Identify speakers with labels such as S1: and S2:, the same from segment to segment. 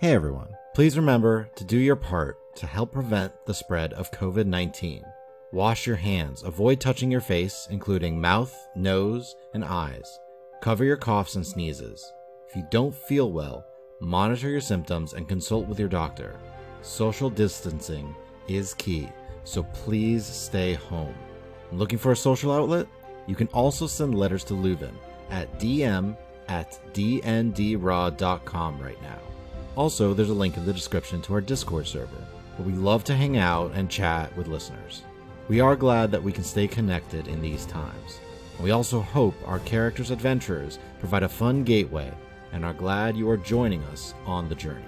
S1: Hey everyone, please remember to do your part to help prevent the spread of COVID 19. Wash your hands, avoid touching your face, including mouth, nose, and eyes. Cover your coughs and sneezes. If you don't feel well, monitor your symptoms and consult with your doctor. Social distancing is key, so please stay home. Looking for a social outlet? You can also send letters to Leuven at dm at dndraw.com right now. Also, there's a link in the description to our Discord server, where we love to hang out and chat with listeners. We are glad that we can stay connected in these times. We also hope our characters' adventures provide a fun gateway and are glad you are joining us on the journey.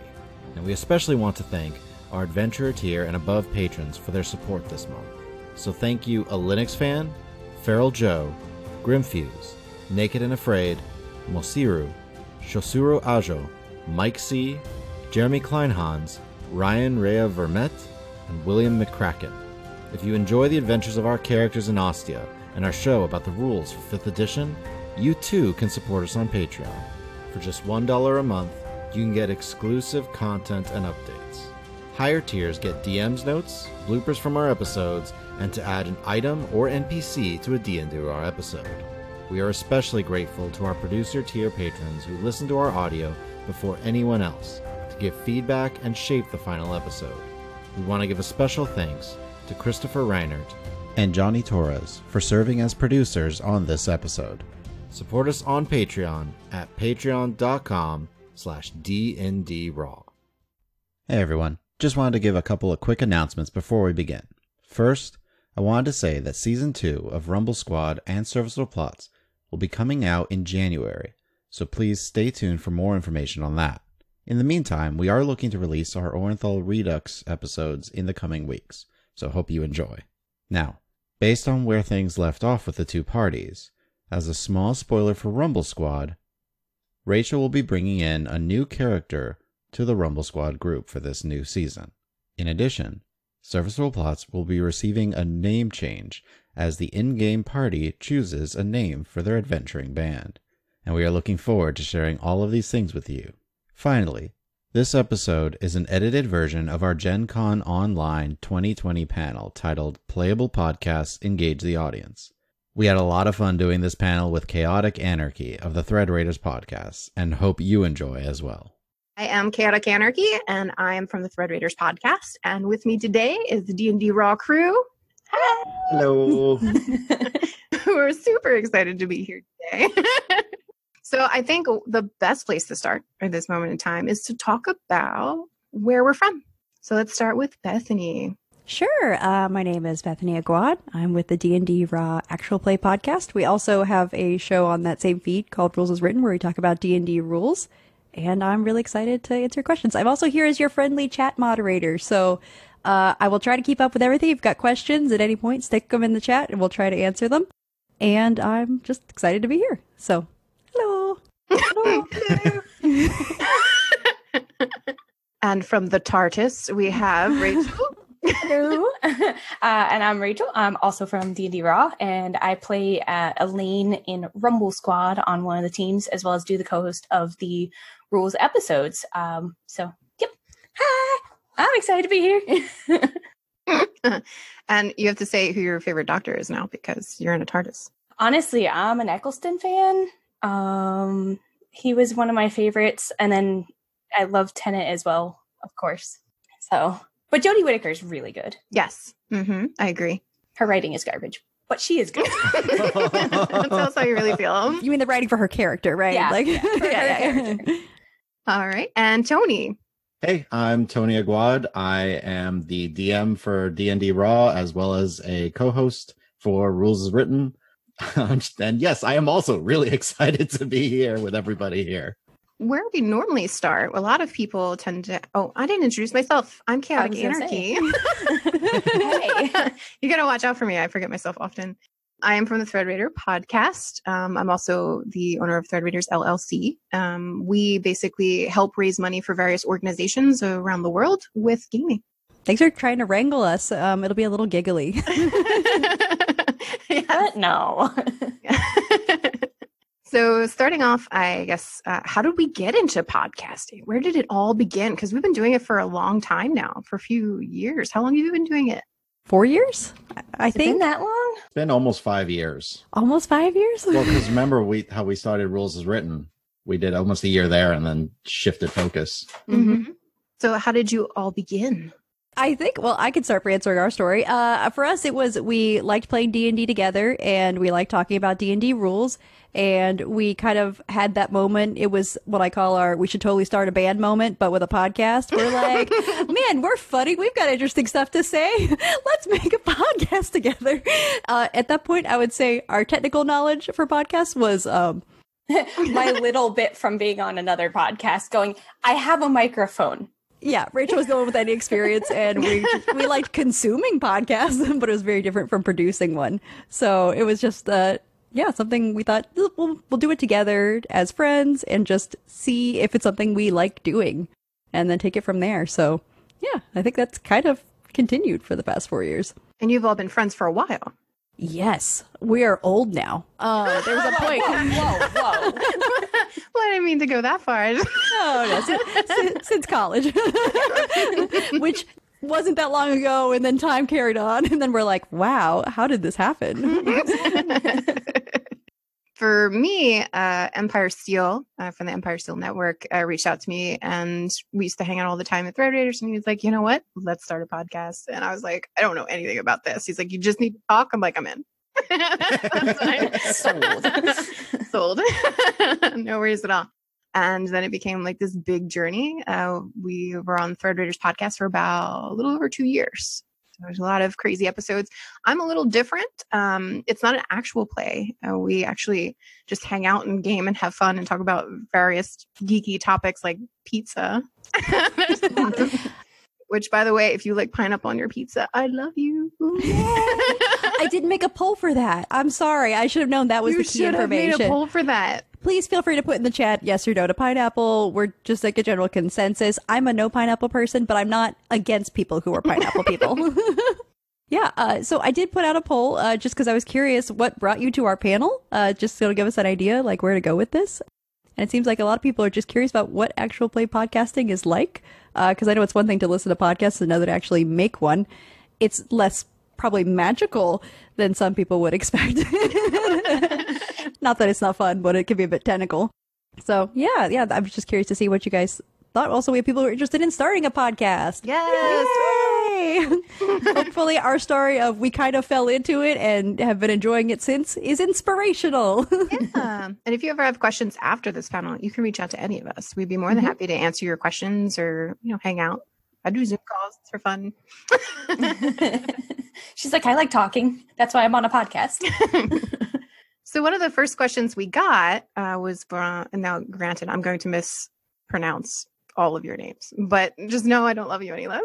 S1: And we especially want to thank our adventurer tier and above patrons for their support this month. So thank you, a Linux fan, Feral Joe, Grimfuse, Naked and Afraid, Mosiru, Shosuro Ajo, Mike C., Jeremy Kleinhans, Ryan Rea Vermette, and William McCracken. If you enjoy the adventures of our characters in Ostia and our show about the rules for 5th edition, you too can support us on Patreon. For just $1 a month, you can get exclusive content and updates. Higher tiers get DM's notes, bloopers from our episodes, and to add an item or NPC to a D&D our episode. We are especially grateful to our producer tier patrons who listen to our audio before anyone else to give feedback and shape the final episode. We want to give a special thanks to Christopher Reinert and Johnny Torres for serving as producers on this episode. Support us on Patreon at patreon.com slash dndraw. Hey everyone, just wanted to give a couple of quick announcements before we begin. First, I wanted to say that Season 2 of Rumble Squad and Serviceable Plots will be coming out in January, so please stay tuned for more information on that. In the meantime, we are looking to release our Orenthal Redux episodes in the coming weeks, so hope you enjoy. Now, based on where things left off with the two parties, as a small spoiler for Rumble Squad, Rachel will be bringing in a new character to the Rumble Squad group for this new season. In addition, Serviceable Plots will be receiving a name change as the in game party chooses a name for their adventuring band. And we are looking forward to sharing all of these things with you. Finally, this episode is an edited version of our Gen Con Online 2020 panel titled Playable Podcasts Engage the Audience. We had a lot of fun doing this panel with Chaotic Anarchy of the Thread Raiders podcast and hope you enjoy as well.
S2: I am Chaotic Anarchy and I am from the Thread Raiders podcast and with me today is the D&D Raw crew.
S1: Hello.
S2: We're super excited to be here today. So I think the best place to start at this moment in time is to talk
S3: about where we're from. So let's start with Bethany. Sure. Uh, my name is Bethany Aguad. I'm with the D&D Raw Actual Play podcast. We also have a show on that same feed called Rules Is Written where we talk about D&D rules. And I'm really excited to answer questions. I'm also here as your friendly chat moderator. So uh, I will try to keep up with everything. If you've got questions at any point, stick them in the chat and we'll try to answer them. And I'm just excited to be here. So
S2: and from the TARDIS, we have Rachel.
S4: Hello, uh,
S5: and I'm Rachel. I'm also from D&D Raw, and I play uh, Elaine in Rumble Squad on one of the teams, as well as do the co-host of the Rules episodes. Um, so, yep. Hi, I'm excited to be here.
S2: and you have to say who your favorite doctor is now because you're in a TARDIS.
S5: Honestly, I'm an Eccleston fan. Um, he was one of my favorites, and then I love Tenet as well, of course. So, but Jodie Whittaker is really good. Yes,
S4: mm-hmm.
S2: I agree. Her writing is garbage,
S5: but she is good. That's how you really feel.
S2: You mean the writing for her character, right? Yeah, like yeah, yeah, yeah. All right, and Tony.
S1: Hey, I'm Tony Aguad. I am the DM for D&D Raw as well as a co-host for Rules is Written. and yes, I am also really excited to be here with everybody here.
S2: Where we normally start, a lot of people tend to. Oh, I didn't introduce myself. I'm Chaotic Anarchy.
S4: hey.
S2: you got to watch out for me. I forget myself often. I am from the Threadreader podcast. Um, I'm also the owner of Threadreaders LLC. Um, we basically help raise money for various organizations around the world with gaming. Thanks for trying to wrangle us. Um, it'll be a little giggly. But no. so, starting off, I guess, uh, how did we get into podcasting? Where did it all begin? Because we've been doing it for a long time now, for a few years. How long have you been doing it?
S1: Four years, I think. that long? It's been almost five years. Almost five years. well, because remember we how we started Rules is Written. We did almost a year there, and then shifted focus.
S4: Mm-hmm. mm-hmm.
S3: So, how did you all begin? I think. Well, I could start for answering our story. Uh, for us, it was we liked playing D and D together, and we liked talking about D and D rules. And we kind of had that moment. It was what I call our "we should totally start a band" moment, but with a podcast. We're like, man, we're funny. We've got interesting stuff to say. Let's make a podcast together. Uh, at that point, I would say our technical knowledge for podcasts was. Um, my little
S5: bit from being on another podcast going, I have a microphone
S3: yeah, Rachel was the one with any experience, and we we liked consuming podcasts, but it was very different from producing one. So it was just uh, yeah, something we thought we'll we'll do it together as friends and just see if it's something we like doing, and then take it from there. So yeah, I think that's kind of continued for the past four years. And you've all been friends for a while. Yes, we are old now. Uh, there was a point. whoa, whoa. well, I didn't mean to go that far.
S4: oh,
S3: no, since, since college, which wasn't that long ago, and then time carried on, and then we're like, wow, how did this happen? for
S2: me, uh, Empire Steel uh, from the Empire Steel Network uh, reached out to me, and we used to hang out all the time at Thread Raiders. And he was like, "You know what? Let's start a podcast." And I was like, "I don't know anything about this." He's like, "You just need to talk." I'm like, "I'm in."
S4: Sold.
S2: Sold. no worries at all. And then it became like this big journey. Uh, we were on Thread Raiders podcast for about a little over two years, there's a lot of crazy episodes. I'm a little different. Um, it's not an actual play. Uh, we actually just hang out and game and have fun and talk about various geeky topics like pizza. Which, by the way, if you like pineapple on your pizza, I love you.
S3: I didn't make a poll for that. I'm sorry. I should have known that was you the key should information. Have made a poll for that please feel free to put in the chat yes or no to pineapple. We're just like a general consensus. I'm a no pineapple person, but I'm not against people who are pineapple people. yeah, uh, so I did put out a poll uh, just because I was curious what brought you to our panel, uh, just to give us an idea like where to go with this. And it seems like a lot of people are just curious about what actual play podcasting is like, because uh, I know it's one thing to listen to podcasts, another to actually make one. It's less probably magical than some people would expect. not that it's not fun, but it can be a bit technical. So yeah, yeah, I'm just curious to see what you guys thought. Also, we have people who are interested in starting a podcast.
S4: Yes. Yay! Hopefully,
S3: our story of we kind of fell into it and have been enjoying it since is inspirational. yeah.
S2: And if you ever have questions after this panel, you can reach out to any of us. We'd be more than mm-hmm. happy to answer your questions or, you know, hang out I do Zoom calls for fun.
S5: She's like, I like talking. That's why I'm on a podcast.
S2: so one of the first questions we got uh, was from, and uh, now granted, I'm going to mispronounce all of your names, but just know I don't love you any less.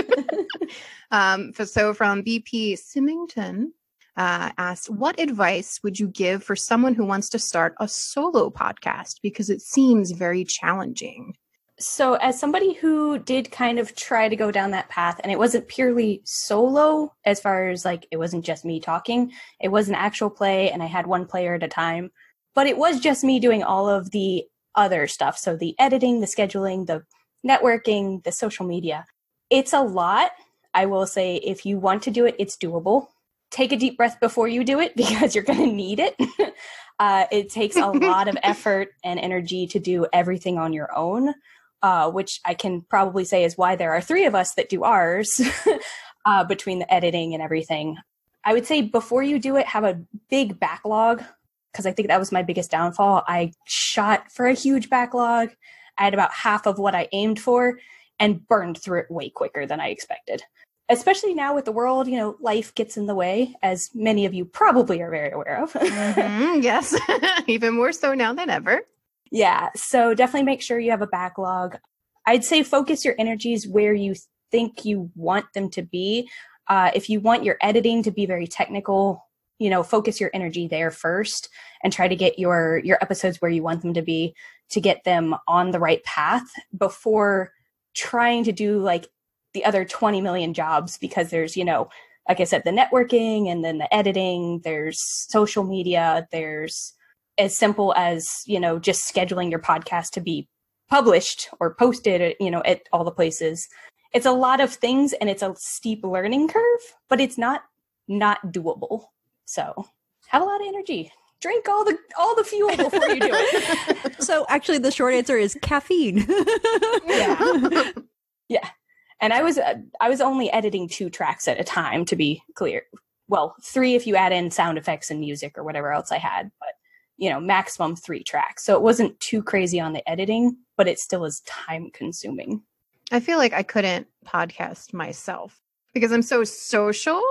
S2: um, so from BP Symington uh, asked, what advice would you give for someone who wants to start a solo podcast? Because it seems very challenging so
S5: as somebody who did kind of try to go down that path and it wasn't purely solo as far as like it wasn't just me talking it was an actual play and i had one player at a time but it was just me doing all of the other stuff so the editing the scheduling the networking the social media it's a lot i will say if you want to do it it's doable take a deep breath before you do it because you're going to need it uh, it takes a lot of effort and energy to do everything on your own uh, which I can probably say is why there are three of us that do ours uh, between the editing and everything. I would say before you do it, have a big backlog because I think that was my biggest downfall. I shot for a huge backlog. I had about half of what I aimed for and burned through it way quicker than I expected. Especially now with the world, you know, life gets in the way, as many of you probably are very aware of. mm-hmm, yes, even more so now than ever. Yeah. So definitely make sure you have a backlog. I'd say focus your energies where you think you want them to be. Uh, if you want your editing to be very technical, you know, focus your energy there first and try to get your your episodes where you want them to be to get them on the right path before trying to do like the other 20 million jobs because there's, you know, like I said, the networking and then the editing, there's social media, there's as simple as you know just scheduling your podcast to be published or posted you know at all the places it's a lot of things and it's a steep learning curve but
S3: it's not not doable so
S5: have a lot of energy drink all the all the fuel before you do
S3: it so actually the short answer is caffeine
S4: yeah
S5: yeah and i was uh, i was only editing two tracks at a time to be clear well three if you add in sound effects and music or whatever else i had but you know maximum three tracks so it wasn't too crazy on the editing but it still is time
S2: consuming i feel like i couldn't podcast myself because i'm so social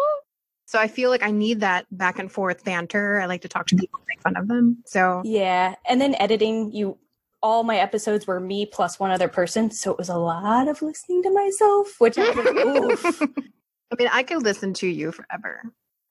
S2: so i feel like i need that back and forth banter i like to talk to mm-hmm. people make fun of them
S5: so yeah and then editing you all my episodes were me plus one other person so
S2: it was a lot of listening to myself which i was like oof i mean i could listen to you forever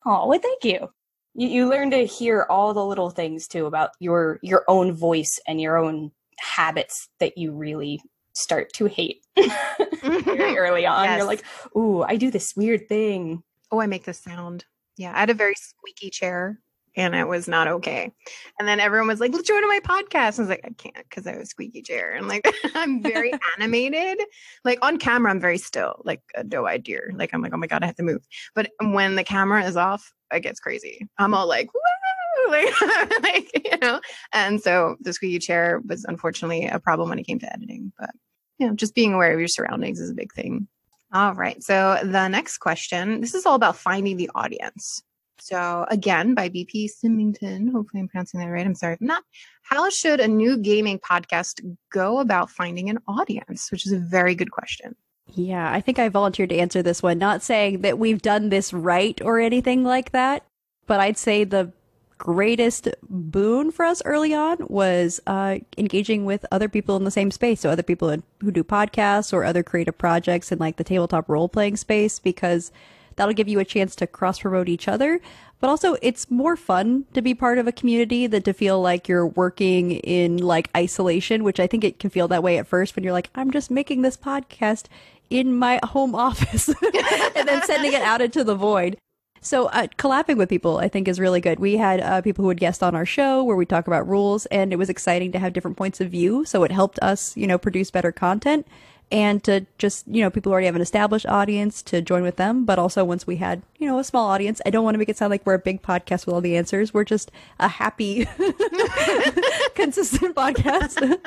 S5: oh well thank you you, you learn to hear all the little things too about your your own voice and your own habits that you really start
S2: to hate very mm-hmm. early on. Yes. You're like, ooh, I do this weird thing. Oh, I make this sound. Yeah, I had a very squeaky chair and it was not okay. And then everyone was like, "Let's join my podcast." And I was like, "I can't because I have a squeaky chair and like I'm very animated. Like on camera, I'm very still, like a doe-eyed deer. Like I'm like, oh my god, I have to move. But when the camera is off, it gets crazy. I'm all like, woo, like, like you know. And so the squeaky chair was unfortunately a problem when it came to editing. But you know, just being aware of your surroundings is a big thing. All right. So the next question, this is all about finding the audience. So again, by BP Simington. Hopefully, I'm pronouncing that right. I'm sorry if I'm not. How should a new gaming podcast go about finding an audience? Which is a very good question.
S3: Yeah, I think I volunteered to answer this one. Not saying that we've done this right or anything like that, but I'd say the greatest boon for us early on was uh, engaging with other people in the same space. So other people who do podcasts or other creative projects in like the tabletop role playing space, because That'll give you a chance to cross promote each other. But also, it's more fun to be part of a community than to feel like you're working in like isolation, which I think it can feel that way at first when you're like, I'm just making this podcast in my home office and then sending it out into the void. So, uh, collabing with people, I think, is really good. We had uh, people who would guest on our show where we talk about rules, and it was exciting to have different points of view. So, it helped us, you know, produce better content and to just you know people already have an established audience to join with them but also once we had you know a small audience i don't want to make it sound like we're a big podcast with all the answers we're just a happy consistent podcast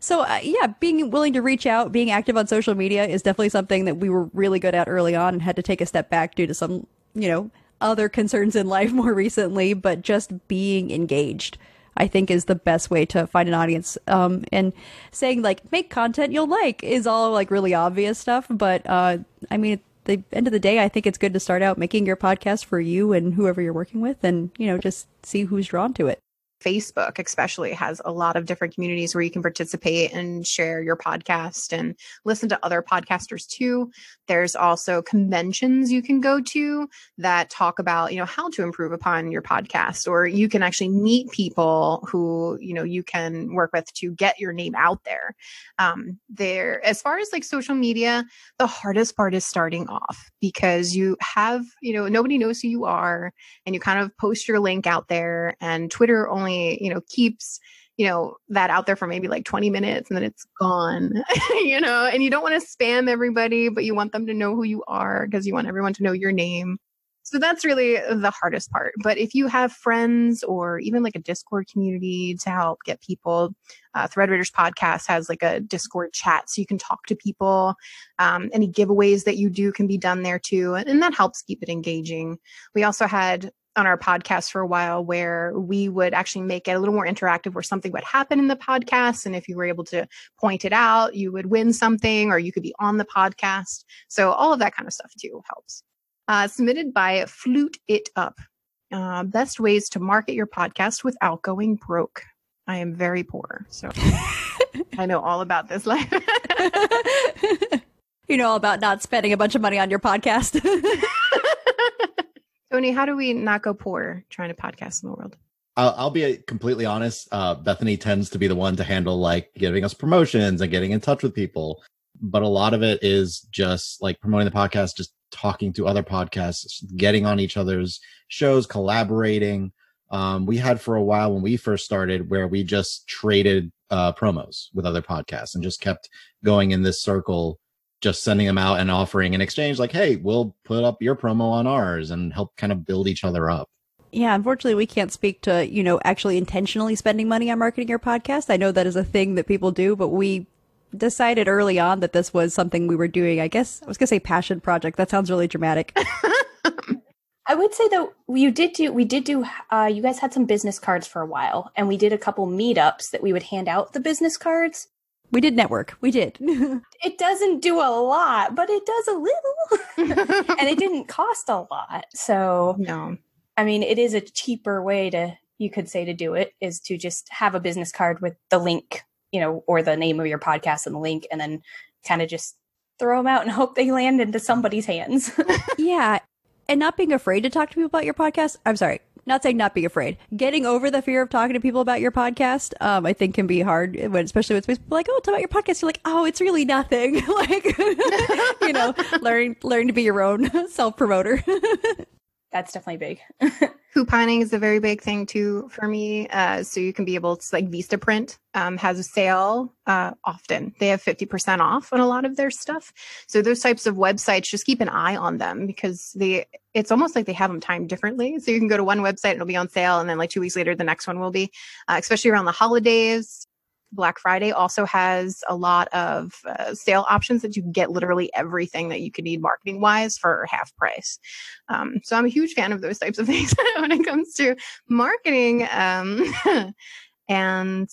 S3: so uh, yeah being willing to reach out being active on social media is definitely something that we were really good at early on and had to take a step back due to some you know other concerns in life more recently but just being engaged I think is the best way to find an audience. Um, and saying like make content you'll like is all like really obvious stuff, but uh, I mean. At the end of the day, I think it's good to start out making your podcast for you and whoever you're working with, and you know, just see who's drawn to it.
S2: Facebook, especially, has a lot of different communities where you can participate and share your podcast and listen to other podcasters too. There's also conventions you can go to that talk about, you know, how to improve upon your podcast, or you can actually meet people who, you know, you can work with to get your name out there. Um, there, as far as like social media, the hardest part is starting off because you have, you know, nobody knows who you are and you kind of post your link out there and Twitter only you know keeps you know that out there for maybe like 20 minutes and then it's gone you know and you don't want to spam everybody but you want them to know who you are because you want everyone to know your name so that's really the hardest part but if you have friends or even like a discord community to help get people uh, thread raiders podcast has like a discord chat so you can talk to people um, any giveaways that you do can be done there too and, and that helps keep it engaging we also had on our podcast for a while where we would actually make it a little more interactive where something would happen in the podcast and if you were able to point it out you would win something or you could be on the podcast so all of that kind of stuff too helps uh, submitted by flute it up uh, best ways to market your podcast without going broke i am very poor so i know all about this life
S3: you know about not spending a bunch of money on your podcast
S2: Tony, how do we not go poor trying to podcast in the world?
S1: I'll, I'll be completely honest. Uh, Bethany tends to be the one to handle like giving us promotions and getting in touch with people, but a lot of it is just like promoting the podcast, just talking to other podcasts, getting on each other's shows, collaborating. Um, we had for a while when we first started where we just traded uh, promos with other podcasts and just kept going in this circle just sending them out and offering in exchange, like, hey, we'll put up your promo on ours and help kind of build each other up.
S3: Yeah, unfortunately, we can't speak to, you know, actually intentionally spending money on marketing your podcast. I know that is a thing that people do, but we decided early on that this was something we were doing. I guess I was going to say passion project. That sounds really dramatic.
S5: I would say though you did do we did do uh, you guys had some business cards for a while, and we did a couple meetups that we would hand out the business cards we did network. We did. it doesn't do a lot, but it does a little. and it didn't cost a lot. So, no. I mean, it is a cheaper way to, you could say, to do it is to just have a business card with the link, you know, or the name of your podcast and the link, and
S3: then kind of just throw them out and hope they land into somebody's hands. yeah. And not being afraid to talk to people about your podcast. I'm sorry not saying not be afraid. Getting over the fear of talking to people about your podcast, um, I think can be hard, when, especially when people like, oh, tell about your podcast. You're like, oh, it's really nothing. like, you know, learn, learn to be your own self promoter that's definitely big.
S2: Couponing is a very big thing too for me. Uh, so you can be able to like Vista Print um, has a sale uh, often. They have fifty percent off on a lot of their stuff. So those types of websites, just keep an eye on them because they it's almost like they have them timed differently. So you can go to one website and it'll be on sale, and then like two weeks later the next one will be, uh, especially around the holidays. Black Friday also has a lot of uh, sale options that you can get literally everything that you could need marketing wise for half price. Um, so I'm a huge fan of those types of things when it comes to marketing. Um, and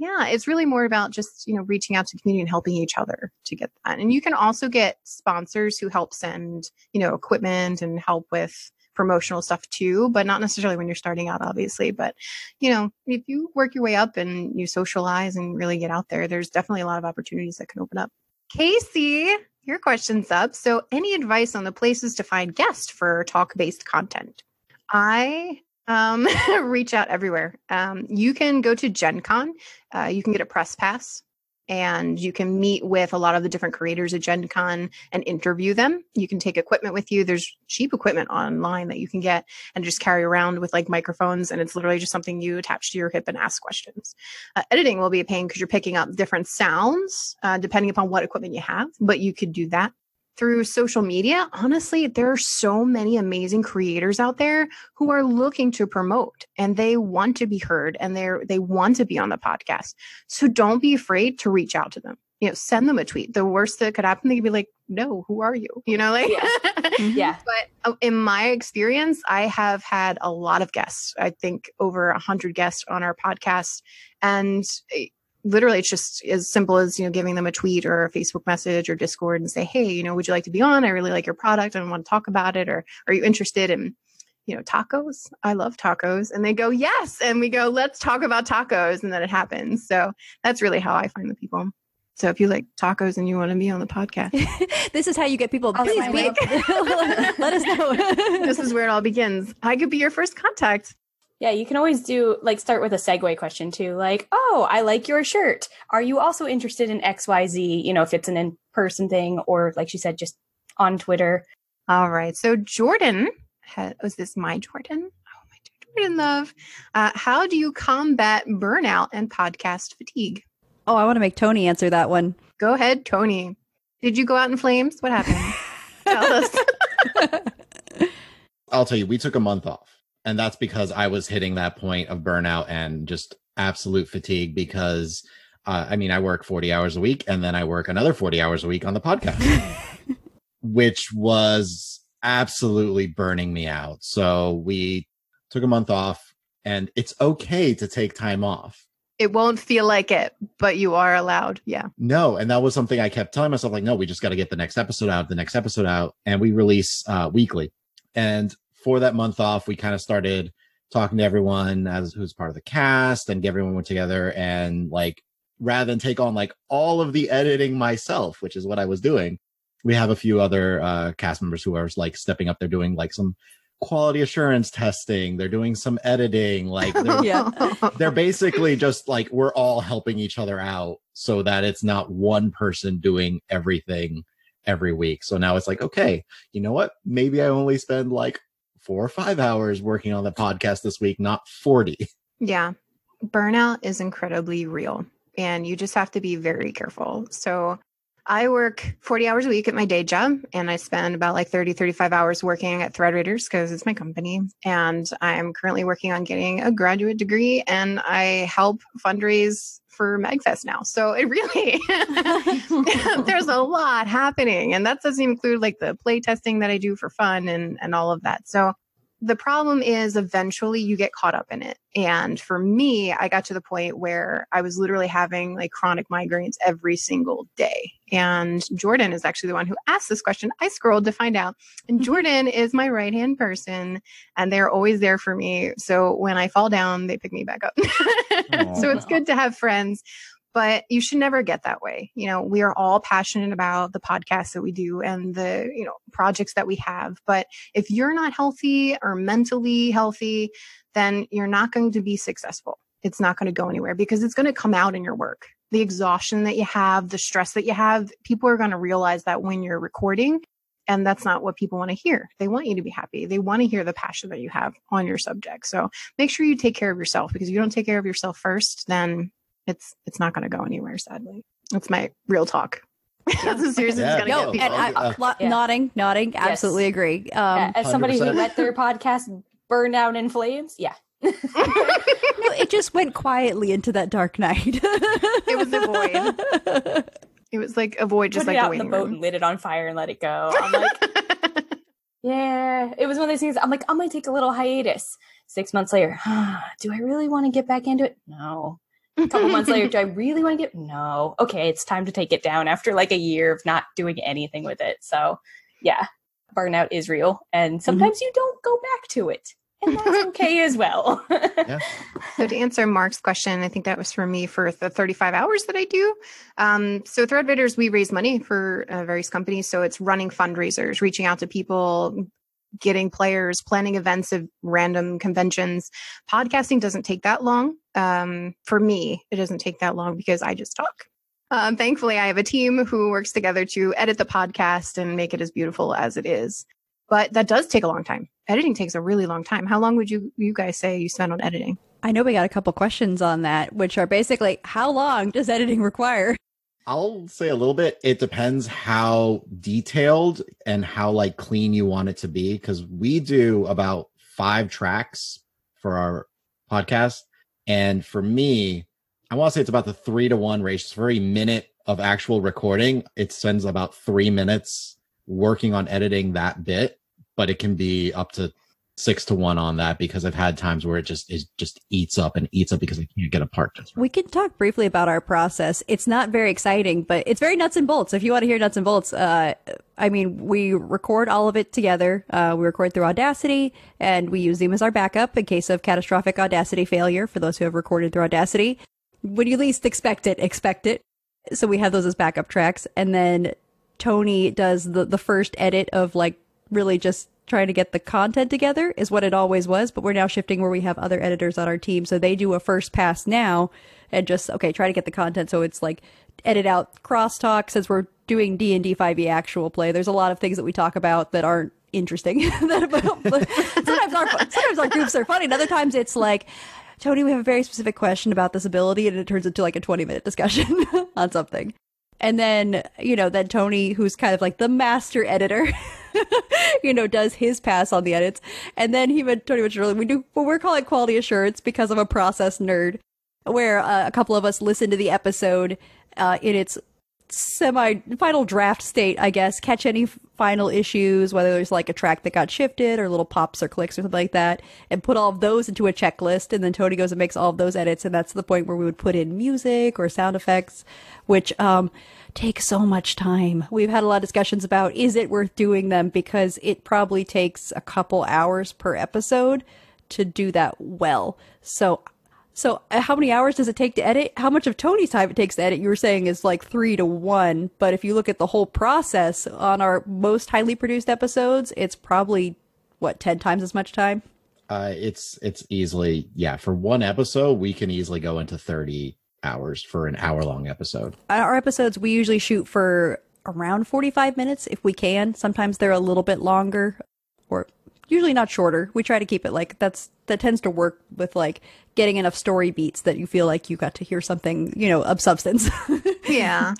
S2: yeah, it's really more about just, you know, reaching out to the community and helping each other to get that. And you can also get sponsors who help send, you know, equipment and help with promotional stuff too, but not necessarily when you're starting out, obviously. But, you know, if you work your way up and you socialize and really get out there, there's definitely a lot of opportunities that can open up. Casey, your question's up. So, any advice on the places to find guests for talk based content? I um, reach out everywhere. Um, you can go to Gen Con, uh, you can get a press pass and you can meet with a lot of the different creators at Gen Con and interview them. You can take equipment with you. There's cheap equipment online that you can get and just carry around with like microphones, and it's literally just something you attach to your hip and ask questions. Uh, editing will be a pain because you're picking up different sounds uh, depending upon what equipment you have, but you could do that through social media, honestly, there are so many amazing creators out there who are looking to promote and they want to be heard and they they want to be on the podcast. So don't be afraid to reach out to them. You know, send them a tweet. The worst that could happen, they could be like, "No, who are you?" You know, like yeah. Mm-hmm. yeah. But uh, in my experience, I have had a lot of guests. I think over a hundred guests on our podcast, and eh, literally it's just as simple as you know giving them a tweet or a facebook message or discord and say hey you know would you like to be on i really like your product and want to talk about it or are you interested in you know tacos i love tacos and they go yes and we go let's talk about tacos and then it happens so that's really how i find the people so if you like tacos and you want to be on the podcast,
S3: this is how you get people. Please be, let us know.
S2: this is where it all begins. I could be your first contact. Yeah, you can always do like start
S5: with a segue question too, like, oh, I like your shirt. Are you also interested in XYZ? You know, if it's an in person thing or like she said, just on Twitter. All right. So
S2: Jordan, has, this my Jordan? Oh, my Jordan love. Uh, how do you combat burnout and podcast fatigue? Oh, I want to make Tony answer that one. Go ahead, Tony. Did you go out in flames? What happened? Tell
S1: us. I'll tell you, we took a month off and that's because I was hitting that point of burnout and just absolute fatigue because uh, I mean, I work 40 hours a week and then I work another 40 hours a week on the podcast, which was absolutely burning me out. So we took a month off and it's okay to take time off.
S2: It won't feel like it, but you are allowed. Yeah.
S1: No. And that was something I kept telling myself like, no, we just got to get the next episode out, the next episode out. And we release uh, weekly. And for that month off, we kind of started talking to everyone as who's part of the cast and everyone went together and like rather than take on like all of the editing myself, which is what I was doing, we have a few other uh, cast members who are like stepping up. They're doing like some quality assurance testing. They're doing some editing. Like they're, yeah. they're basically just like we're all helping each other out so that it's not one person doing everything every week. So now it's like, okay, you know what? Maybe I only spend like four or five hours working on the podcast this week, not 40.
S2: Yeah. Burnout is incredibly real and you just have to be very careful. So I work 40 hours a week at my day job and I spend about like 30, 35 hours working at Readers because it's my company. And I'm currently working on getting a graduate degree and I help fundraise for Megfest now. So it really there's a lot happening. And that doesn't include like the play testing that I do for fun and and all of that. So the problem is eventually you get caught up in it. And for me, I got to the point where I was literally having like chronic migraines every single day. And Jordan is actually the one who asked this question. I scrolled to find out. And mm-hmm. Jordan is my right hand person, and they're always there for me. So when I fall down, they pick me back up. so it's good to have friends but you should never get that way. You know, we are all passionate about the podcasts that we do and the, you know, projects that we have. But if you're not healthy or mentally healthy, then you're not going to be successful. It's not going to go anywhere because it's going to come out in your work. The exhaustion that you have, the stress that you have, people are going to realize that when you're recording. And that's not what people want to hear. They want you to be happy. They want to hear the passion that you have on your subject. So make sure you take care of yourself because if you don't take care of yourself first, then it's it's not going to go anywhere. Sadly, that's my real talk.
S3: seriously uh, nodding, nodding, yes. absolutely agree. Uh, um, As somebody 100%. who let their podcast burn down in flames, yeah. no, it just went quietly into that dark night. it was a
S5: void. It was like a void, just Put like it out in the boat room. and lit it on fire and let it go. I'm like,
S3: yeah,
S5: it was one of those things. I'm like, I'm gonna take a little hiatus. Six months later, do I really want to get back into it? No, a couple months later, do I really want to get? No. Okay, it's time to take it down after like a year of not doing anything with it. So, yeah, burnout is real, and mm-hmm.
S2: sometimes mm-hmm. you don't go back to it, and that's okay as well. yeah. So to answer Mark's question, I think that was for me for the 35 hours that I do. Um, so Threadbitters, we raise money for uh, various companies. So it's running fundraisers, reaching out to people, getting players, planning events of random conventions. Podcasting doesn't take that long. Um, for me, it doesn't take that long because I just talk. Um, thankfully, I have a team who works together to edit the podcast and make it as beautiful as it is. But that does take a long time. Editing takes a really long time. How long would you you guys say you spend on editing? I know we got a couple
S3: questions on that, which are basically how long does editing require?
S1: I'll say a little bit. It depends how detailed and how like clean you want it to be because we do about five tracks for our podcast, and for me, I want to say it's about the three to one ratio. For a minute of actual recording, it spends about three minutes working on editing that bit, but it can be up to six to one on that because I've had times where it just it just eats up and eats up because I can't get a part. Just
S3: right. We can talk briefly about our process. It's not very exciting, but it's very nuts and bolts. If you want to hear nuts and bolts, uh, I mean, we record all of it together. Uh, we record through Audacity, and we use Zoom as our backup in case of catastrophic Audacity failure. For those who have recorded through Audacity, when you least expect it, expect it. So we have those as backup tracks, and then Tony does the the first edit of like really just trying to get the content together is what it always was, but we're now shifting where we have other editors on our team. So they do a first pass now and just, okay, try to get the content. So it's like edit out crosstalk since we're doing D and D 5e actual play. There's a lot of things that we talk about that aren't interesting. sometimes, our, sometimes our groups are funny and other times it's like, Tony, we have a very specific question about this ability and it turns into like a 20 minute discussion on something. And then, you know, then Tony, who's kind of like the master editor you know, does his pass on the edits. And then he went Tony Mitchell. We do what we're calling quality assurance because I'm a process nerd, where uh, a couple of us listen to the episode uh, in its semi final draft state, I guess, catch any final issues, whether there's like a track that got shifted or little pops or clicks or something like that, and put all of those into a checklist. And then Tony goes and makes all of those edits. And that's the point where we would put in music or sound effects, which, um, take so much time. We've had a lot of discussions about is it worth doing them because it probably takes a couple hours per episode to do that well. So so, uh, how many hours does it take to edit? How much of Tony's time it takes to edit? You were saying is like three to one, but if you look at the whole process on our most highly produced episodes, it's probably what ten times as much time.
S1: Uh, it's it's easily yeah. For one episode, we can easily go into thirty hours for an hour long episode.
S3: Our episodes we usually shoot for around forty five minutes if we can. Sometimes they're a little bit longer, or usually not shorter. We try to keep it like that's that tends to work with like getting enough story beats that you feel like you got to hear something, you know, of substance.
S2: yeah.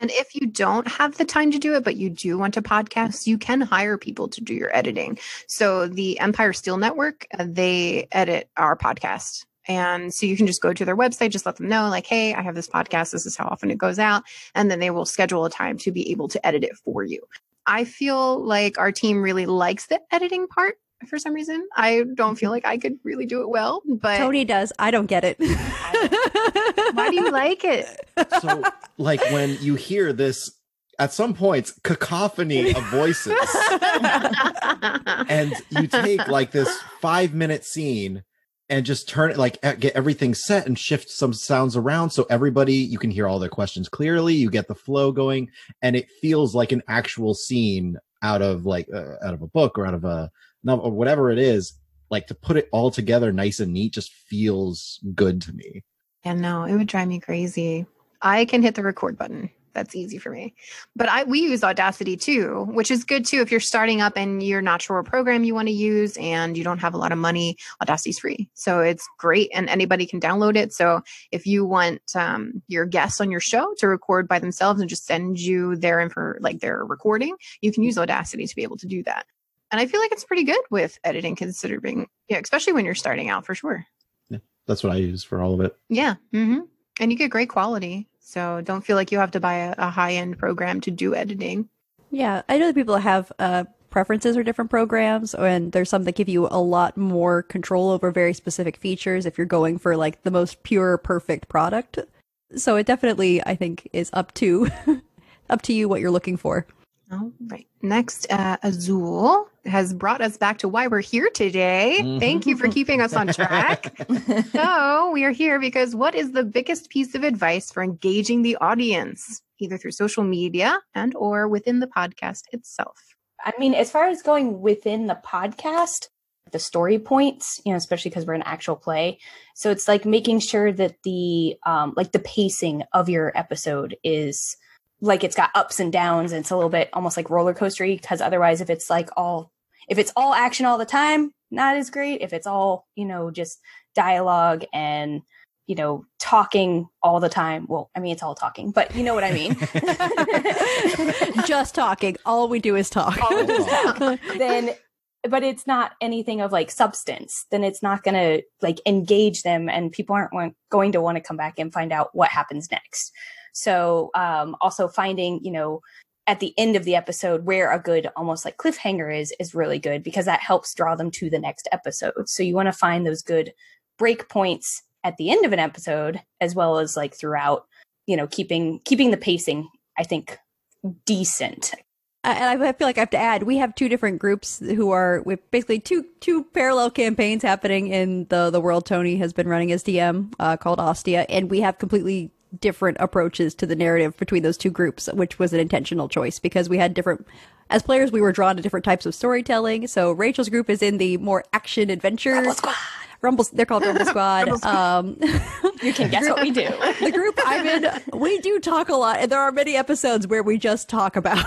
S2: And if you don't have the time to do it, but you do want to podcast, you can hire people to do your editing. So the Empire Steel Network, uh, they edit our podcast. And so you can just go to their website, just let them know, like, hey, I have this podcast. This is how often it goes out. And then they will schedule a
S3: time to be able to edit it for you.
S2: I feel like our team really likes the editing part for some reason. I don't feel mm-hmm. like I could really do it well, but
S3: Tony does. I don't get it.
S2: Why do you like it?
S1: So, like when you hear this at some points cacophony of voices and you take like this 5 minute scene and just turn it like get everything set and shift some sounds around so everybody you can hear all their questions clearly you get the flow going and it feels like an actual scene out of like uh, out of a book or out of a novel or whatever it is like to put it all together nice and neat just feels good to me
S2: yeah no it would drive me crazy i can hit the record button that's easy for me. But I we use Audacity too, which is good too if you're starting up and you're not sure what program you want to use and you don't have a lot of money. Audacity's free, so it's great, and anybody can download it. So if you want um, your guests on your show to record by themselves and just send you their info, like their recording, you can use Audacity to be able to do that. And I feel like it's pretty good with editing, considering yeah, especially when you're starting out for sure.
S1: Yeah, that's what I use for all of it.
S2: Yeah. Mm-hmm. And you get great quality. So don't feel like you have to buy a, a high end program to do editing.
S3: Yeah, I know that people have uh, preferences or different programs, and there's some that give you a lot more control over very specific features if you're going for like the most pure, perfect product. So it definitely, I think, is up to up to you what you're looking for. All oh. right. Next, uh, Azul has brought us
S2: back to why we're here today. Mm-hmm. Thank you for keeping us on track. so, we are here because what is the biggest piece of advice for engaging the audience, either through social media and or within the podcast itself? I mean, as far as going within the
S5: podcast, the story points, you know, especially because we're an actual play. So it's like making sure that the um, like the pacing of your episode is like it's got ups and downs and it's a little bit almost like roller coastery because otherwise if it's like all if it's all action all the time not as great if it's all you know just dialogue and you know talking all the time well i mean it's all talking but you know what i mean just talking all we do is talk, all we do is
S4: talk. then
S5: but it's not anything of like substance then it's not going to like engage them and people aren't want, going to want to come back and find out what happens next so um, also finding, you know, at the end of the episode where a good almost like cliffhanger is is really good because that helps draw them to the next episode. So you want to find those good break points at the end of an episode as well as like throughout, you know, keeping keeping the pacing I think decent.
S3: Uh, and I feel like I have to add, we have two different groups who are with basically two two parallel campaigns happening in the the world Tony has been running as DM uh, called Ostia, and we have completely different approaches to the narrative between those two groups, which was an intentional choice because we had different. As players, we were drawn to different types of storytelling. So Rachel's group is in the more action adventure. Rumble. They're called Rumble Squad. Rumble um,
S4: you can guess what we do.
S3: The group I'm in, we do talk a lot, and there are many episodes where we just talk about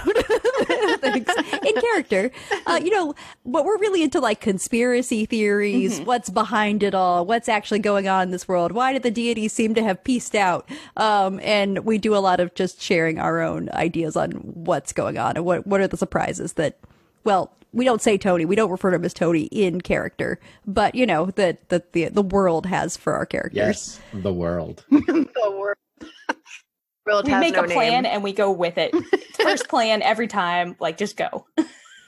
S3: things in character. Uh, you know, but we're really into like conspiracy theories. Mm-hmm. What's behind it all? What's actually going on in this world? Why did the deity seem to have pieced out? Um, and we do a lot of just sharing our own ideas on what's going on and what what are the surprises that, well we don't say Tony. We don't refer to him as Tony in character, but you know that that the the world has for our characters. Yes,
S1: the world.
S3: the world.
S5: world we make no a plan and we go with it. First plan every time. Like just go.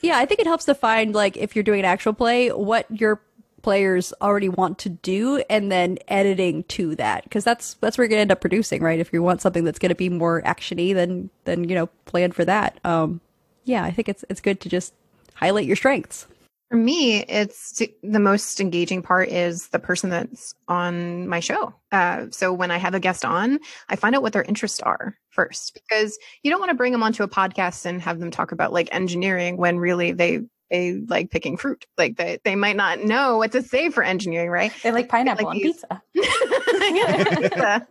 S3: yeah, I think it helps to find like if you're doing an actual play, what your players already want to do, and then editing to that because that's that's where you're gonna end up producing, right? If you want something that's gonna be more actiony, then then you know plan for that. Um, yeah, I think it's it's good to just highlight your strengths. For
S2: me, it's the most engaging part is the person that's on my show. Uh, so when I have a guest on, I find out what their interests are first because you don't want to bring them onto a podcast and have them talk about like engineering when really they they like picking fruit. Like they, they might not know what to say for engineering, right? They like pineapple like on pizza.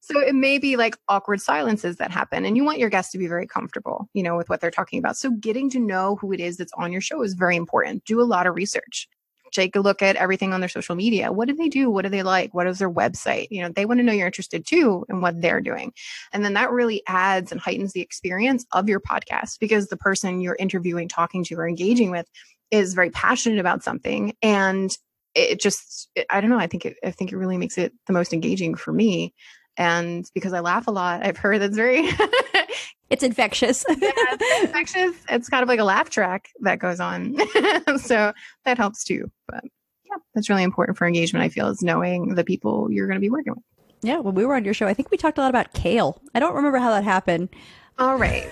S2: so it may be like awkward silences that happen, and you want your guests to be very comfortable, you know, with what they're talking about. So getting to know who it is that's on your show is very important. Do a lot of research. Take a look at everything on their social media. What do they do? What do they like? What is their website? You know, they want to know you're interested too in what they're doing. And then that really adds and heightens the experience of your podcast because the person you're interviewing, talking to, or engaging with is very passionate about something and it just i don't know i think it i think it really makes it the most engaging for me and because i laugh a lot i've heard that's very it's infectious yeah, it's infectious it's kind of like a laugh track that goes on so that helps too but yeah that's really important for engagement i feel is knowing the people you're
S3: going to be working with yeah when we were on your show i think we talked a lot about kale i don't remember how that happened all right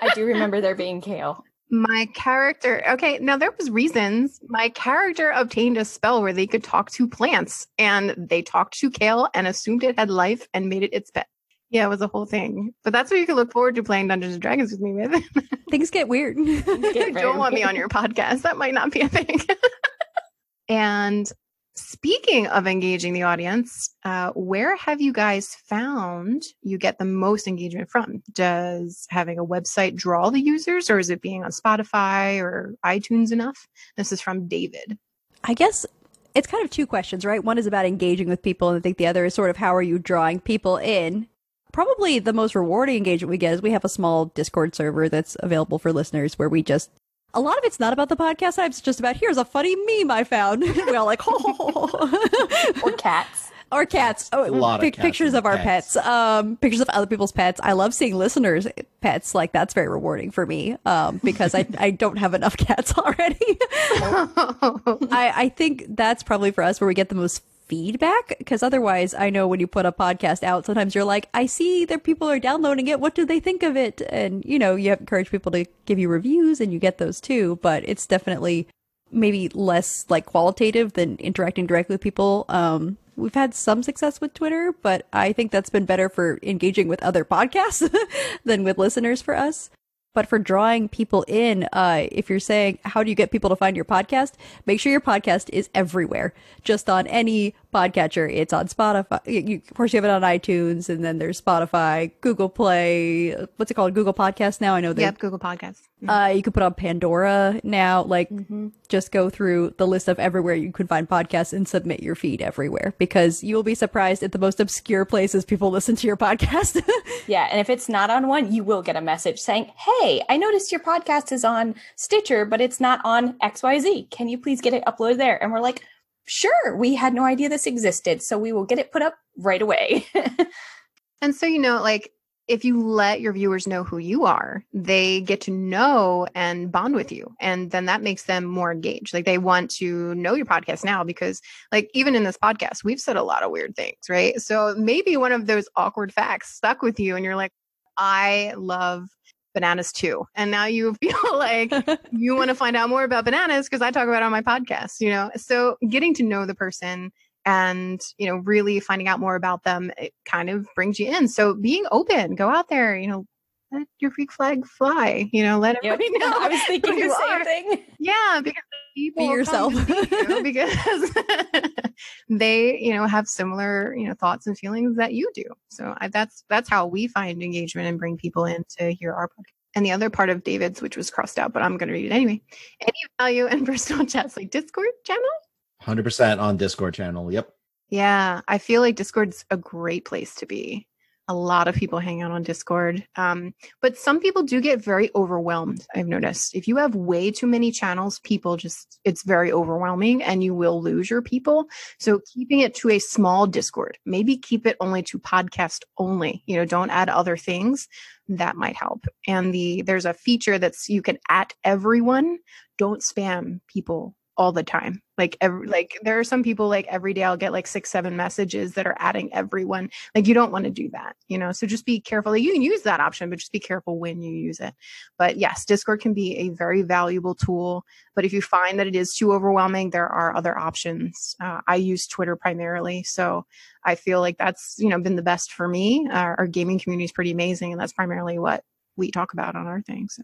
S5: I do remember there being kale.
S2: My character, okay, now there was reasons. My character obtained a spell where they could talk to plants, and they talked to kale and assumed it had life and made it its pet. Yeah, it was a whole thing. But that's what you can look forward to playing Dungeons and Dragons with me with.
S3: Things get weird. Things
S4: get you don't want me on your
S2: podcast. That might not be a thing. and Speaking of engaging the audience, uh, where have you guys found you get the most engagement from? Does having a website draw the users, or is it being on Spotify or
S3: iTunes enough? This is from David. I guess it's kind of two questions, right? One is about engaging with people, and I think the other is sort of how are you drawing people in probably the most rewarding engagement we get is we have a small Discord server that's available for listeners where we just a lot of it's not about the podcast. It's just about here's a funny meme I found. we all like, oh, or cats. Or cats. Oh, a lot of cats pictures of our pets. pets. Um, pictures of other people's pets. I love seeing listeners' pets. Like that's very rewarding for me. Um, because I, I don't have enough cats already. I, I think that's probably for us where we get the most feedback? Because otherwise, I know when you put a podcast out, sometimes you're like, I see that people are downloading it. What do they think of it? And, you know, you encourage people to give you reviews and you get those too, but it's definitely maybe less like qualitative than interacting directly with people. Um, we've had some success with Twitter, but I think that's been better for engaging with other podcasts than with listeners for us. But for drawing people in, uh, if you're saying, how do you get people to find your podcast? Make sure your podcast is everywhere, just on any podcatcher. It's on Spotify. You, of course, you have it on iTunes, and then there's Spotify, Google Play. What's it called? Google Podcast now. I know. Yep, Google Podcast. Uh, you can put on Pandora now. Like, mm-hmm. just go through the list of everywhere you can find podcasts and submit your feed everywhere because you will be surprised at the most obscure places people listen to your podcast. yeah, and if it's
S5: not on one, you will get a message saying, "Hey, I noticed your podcast is on Stitcher, but it's not on X Y Z. Can you please get it uploaded there?" And we're like sure, we had no idea this existed. So we will get it put up right away.
S2: and so, you know, like if you let your viewers know who you are, they get to know and bond with you. And then that makes them more engaged. Like they want to know your podcast now because, like, even in this podcast, we've said a lot of weird things, right? So maybe one of those awkward facts stuck with you and you're like, I love bananas too. And now you feel like you want to find out more about bananas because I talk about it on my podcast, you know? So getting to know the person and you know really finding out more about them it kind of brings you in so being open go out there you know let your freak flag fly. You know, let everybody yep. know. I was thinking the same are. thing. Yeah, because people be yourself you because they you know have similar you know thoughts and feelings that you do so I, that's that's how we find engagement and bring people in to hear our podcast and the other part of david's which was crossed out but i'm going to read it anyway any value in personal chats like discord channel
S1: 100% on discord channel yep
S2: yeah i feel like discord's a great place to be a lot of people hang out on Discord. Um, but some people do get very overwhelmed, I've noticed. If you have way too many channels, people just, it's very overwhelming and you will lose your people. So keeping it to a small Discord, maybe keep it only to podcast only, you know, don't add other things. That might help. And the there's a feature that's you can at everyone. Don't spam people all the time. Like every mm. like there are some people like every day I'll get like six, seven messages that are adding everyone. Like you don't want to do that, you know. So just be careful. Like, you can use that option, but just be careful when you use it. But yes, Discord can be a very valuable tool. But if you find that it is too overwhelming, there are other options. Uh, I use Twitter primarily, so I feel like that's you know been the best for me. Our, our gaming community is pretty amazing, and that's primarily what we talk about on our thing. So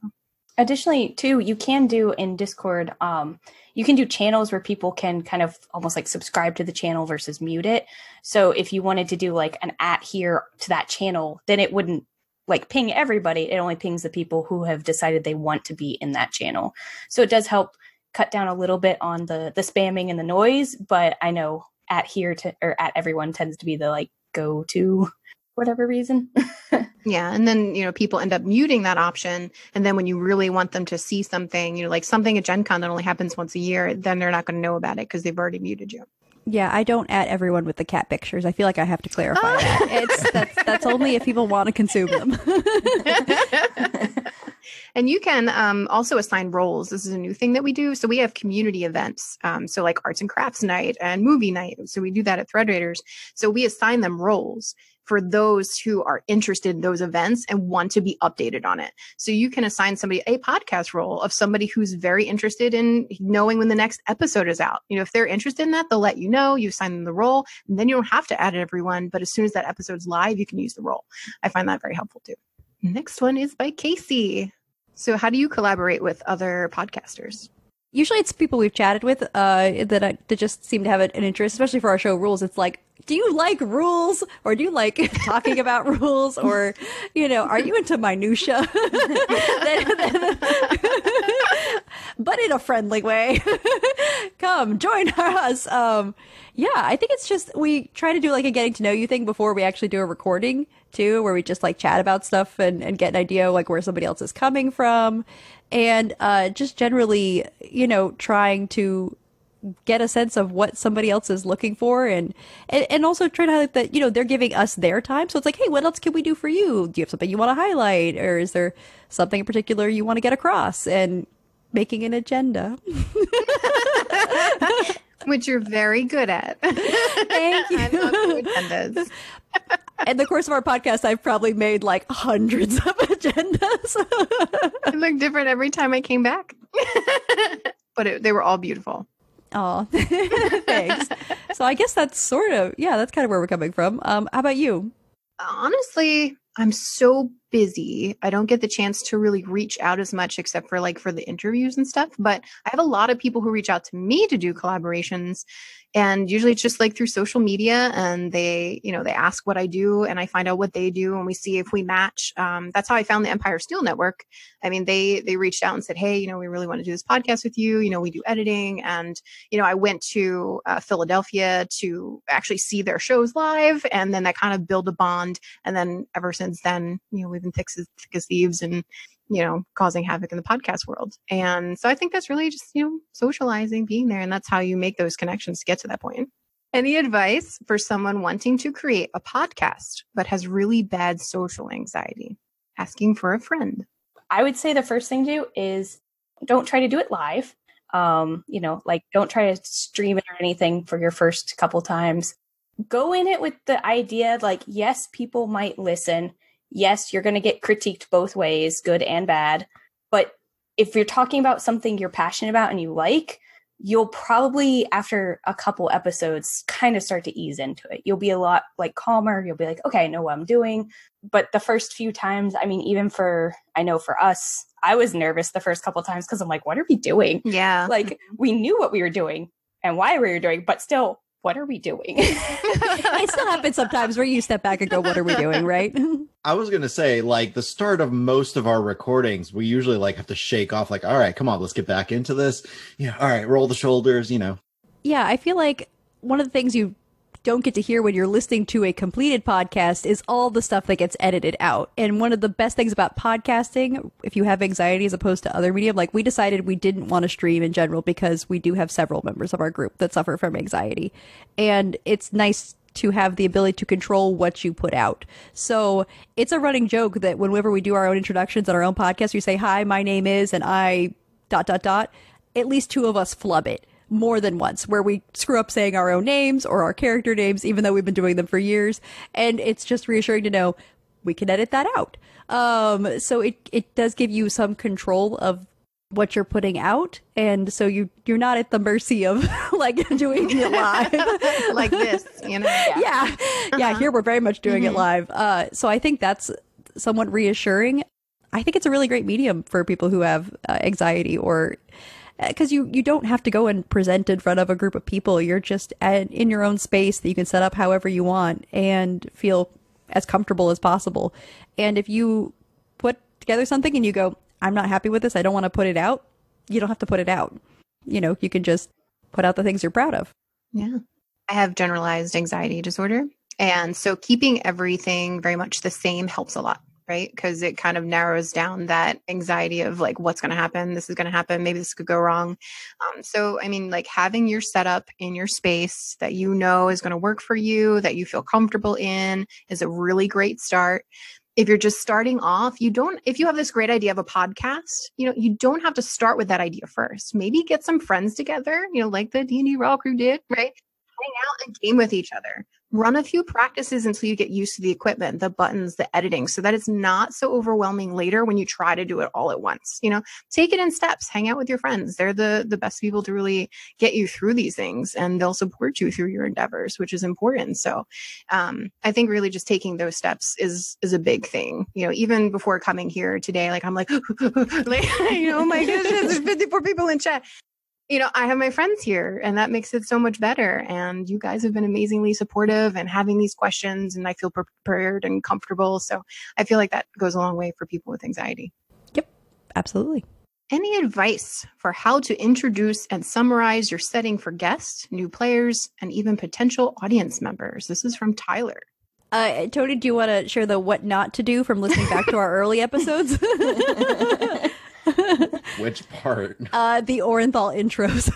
S2: additionally too you can do in
S5: discord um, you can do channels where people can kind of almost like subscribe to the channel versus mute it so if you wanted to do like an at here to that channel then it wouldn't like ping everybody it only pings the people who have decided they want to be in that channel so it does help cut down a little bit on the the spamming and the noise but i know at here to
S2: or at everyone tends to be the like go to
S5: whatever reason.
S2: yeah. And then, you know, people end up muting that option. And then when you really want them to see something, you know, like something at Gen Con that only happens once a year, then they're not going to know about it because they've already muted you.
S3: Yeah, I don't at everyone with the cat pictures. I feel like I have to clarify oh. that.
S2: It's that's, that's only if
S3: people want to consume
S2: them. and you can um, also assign roles. This is a new thing that we do. So we have community events, um, so like arts and crafts night and movie night. So we do that at Thread Raiders. So we assign them roles for those who are interested in those events and want to be updated on it. So you can assign somebody a podcast role of somebody who's very interested in knowing when the next episode is out. You know, if they're interested in that, they'll let you know. You assign them the role, and then you don't have to add everyone. But as soon as that episode's live, you can use the role. I find that very helpful too.
S3: Next one is by Casey. So, how do you collaborate with other podcasters? usually it's people we've chatted with uh, that, I, that just seem to have an interest, especially for our show rules. It's like, do you like rules or do you like talking about rules or, you know, are you into minutia? but in a friendly way. Come join us. Um, yeah, I think it's just we try to do like a getting to know you thing before we actually do a recording too, where we just like chat about stuff and, and get an idea like where somebody else is coming from and uh, just generally, you know, trying to get a sense of what somebody else is looking for and, and and also try to highlight that you know they're giving us their time so it's like hey what else can we do for you do you have something you want to highlight or is there something in particular you want to get across and making an agenda which you're very good at. Thank you. In the course of our podcast, I've probably made like hundreds of agendas. it looked different every time I came back, but it, they were all beautiful. Oh, thanks. so I guess that's sort of, yeah, that's kind of where we're coming from. Um, how about you? Honestly, I'm so
S2: busy. I don't get the chance to really reach out as much except for like for the interviews and stuff, but I have a lot of people who reach out to me to do collaborations, and usually it's just like through social media and they you know they ask what i do and i find out what they do and we see if we match um, that's how i found the empire steel network i mean they they reached out and said hey you know we really want to do this podcast with you you know we do editing and you know i went to uh, philadelphia to actually see their shows live and then that kind of build a bond and then ever since then you know we've been thick as, thick as thieves and you know, causing havoc in the podcast world. And so I think that's really just, you know, socializing, being there. And that's how you make those connections to get to that point. Any advice for someone wanting to create a podcast but has really bad social anxiety? Asking for a friend.
S5: I would say the first thing to do is don't try to do it live. Um, you know, like don't try to stream it or anything for your first couple times. Go in it with the idea like, yes, people might listen, yes, you're going to get critiqued both ways, good and bad. But if you're talking about something you're passionate about and you like, you'll probably after a couple episodes kind of start to ease into it. You'll be a lot like calmer. You'll be like, okay, I know what I'm doing. But the first few times, I mean, even for I know for us, I was nervous the first couple times because I'm like, what are we doing? Yeah. Like mm-hmm. we knew what we were doing and why we were doing, but still what are we doing?
S3: it still happens sometimes where you step back and go, what are we doing? Right.
S1: I was going to say, like, the start of most of our recordings, we usually like have to shake off, like, all right, come on, let's get back into this. Yeah. All right. Roll the shoulders, you know. Yeah.
S3: I feel like one of the things you don't get to hear when you're listening to a completed podcast is all the stuff that gets edited out. And one of the best things about podcasting, if you have anxiety as opposed to other media, like we decided we didn't want to stream in general because we do have several members of our group that suffer from anxiety. And it's nice to have the ability to control what you put out. So it's a running joke that whenever we do our own introductions on our own podcast, we say, Hi, my name is, and I dot dot dot. At least two of us flub it more than once where we screw up saying our own names or our character names, even though we've been doing them for years. And it's just reassuring to know we can edit that out. Um, so it, it does give you some control of what you're putting out and so you you're not at the mercy of like doing it live like this you know yeah yeah, uh-huh. yeah here we're very much doing mm-hmm. it live uh, so i think that's somewhat reassuring i think it's a really great medium for people who have uh, anxiety or because uh, you you don't have to go and present in front of a group of people. You're just at, in your own space that you can set up however you want and feel as comfortable as possible. And if you put together something and you go, I'm not happy with this. I don't want to put it out. You don't have to put it out. You know, you can just put out the things you're proud of. Yeah. I have generalized anxiety
S2: disorder. And so keeping everything very much the same helps a lot right? Because it kind of narrows down that anxiety of like, what's going to happen? This is going to happen. Maybe this could go wrong. Um, so, I mean, like having your setup in your space that you know is going to work for you, that you feel comfortable in, is a really great start if you're just starting off, you don't, if you have this great idea of a podcast, you know, you don't have to start with that idea first. Maybe get some friends together, you know, like the D&D Raw crew did, right? Hang out and game with each other run a few practices until you get used to the equipment, the buttons, the editing, so that it's not so overwhelming later when you try to do it all at once. You know, take it in steps, hang out with your friends. They're the, the best people to really get you through these things and they'll support you through your endeavors, which is important. So um, I think really just taking those steps is is a big thing. You know, even before coming here today, like I'm like, like
S4: you know, oh my goodness,
S2: there's 54 people in chat you know, I have my friends here and that makes it so much better. And you guys have been amazingly supportive and having these questions and I feel prepared and comfortable. So I feel like that goes a long way for people with anxiety. Yep, absolutely. Any advice for how to introduce and summarize your setting for guests, new players, and even potential audience members?
S3: This is from Tyler. Uh, Tony, do you want to share the what not to do from listening back to our early episodes?
S1: Which part?
S3: Uh, the Orenthal intros.